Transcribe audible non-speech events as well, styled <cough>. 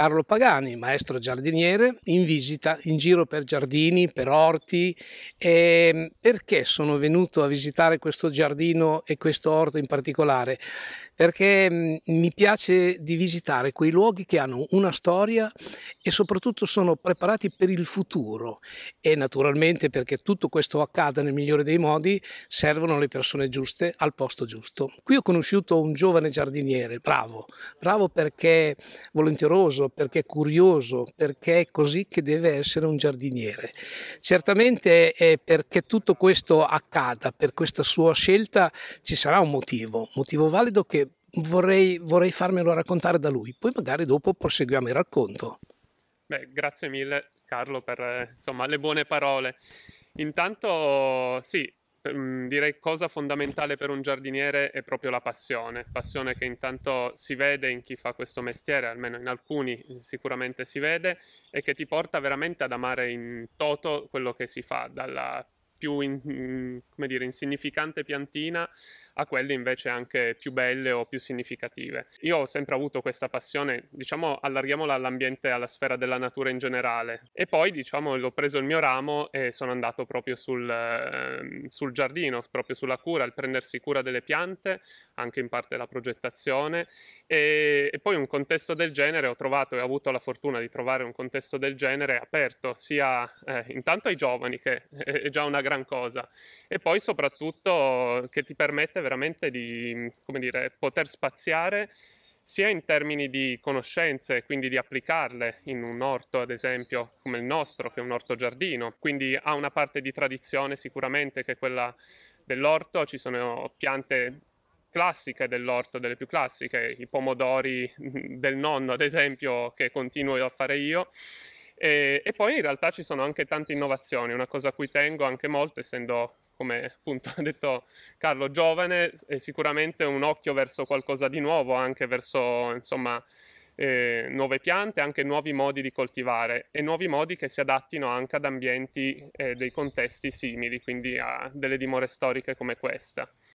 Carlo Pagani, maestro giardiniere, in visita in giro per giardini, per orti. E ehm, perché sono venuto a visitare questo giardino e questo orto in particolare? Perché mm, mi piace di visitare quei luoghi che hanno una storia e soprattutto sono preparati per il futuro e naturalmente perché tutto questo accada nel migliore dei modi servono le persone giuste al posto giusto. Qui ho conosciuto un giovane giardiniere, bravo, bravo perché volonteroso, libero, perché è curioso, perché è così che deve essere un giardiniere. Certamente è perché tutto questo accada, per questa sua scelta ci sarà un motivo, motivo valido che vorrei, vorrei farmelo raccontare da lui, poi magari dopo proseguiamo il racconto. Beh, grazie mille Carlo per eh, insomma, le buone parole. Intanto sì, cioè, mm, direi cosa fondamentale per un giardiniere è proprio la passione, passione che intanto si vede in chi fa questo mestiere, almeno in alcuni eh, sicuramente si vede, e che ti porta veramente ad amare in toto quello che si fa, dalla più in, mm, dire, insignificante piantina a quelle invece anche più belle o più significative. Io ho sempre avuto questa passione, diciamo allarghiamola all'ambiente, alla sfera della natura in generale e poi diciamo l'ho preso il mio ramo e sono andato proprio sul, eh, sul giardino, proprio sulla cura, al prendersi cura delle piante, anche in parte la progettazione e, e poi un contesto del genere ho trovato e ho avuto la fortuna di trovare un contesto del genere aperto sia eh, intanto ai giovani che è già una gran cosa e poi soprattutto che ti permette veramente di dire, poter spaziare sia in termini di conoscenze, quindi di applicarle in un orto, ad esempio, come il nostro, che è un orto giardino, quindi ha una parte di tradizione sicuramente che è quella dell'orto, ci sono piante classiche dell'orto, delle più classiche, i pomodori del nonno, ad esempio, che continuo a fare io. E, e poi in realtà ci sono anche tante innovazioni, una cosa a cui tengo anche molto, essendo come appunto <laughs> ha detto Carlo, giovane e sicuramente un occhio verso qualcosa di nuovo, anche verso insomma, eh, nuove piante, anche nuovi modi di coltivare e nuovi modi che si adattino anche ad ambienti e eh, dei contesti simili, quindi a delle dimore storiche come questa.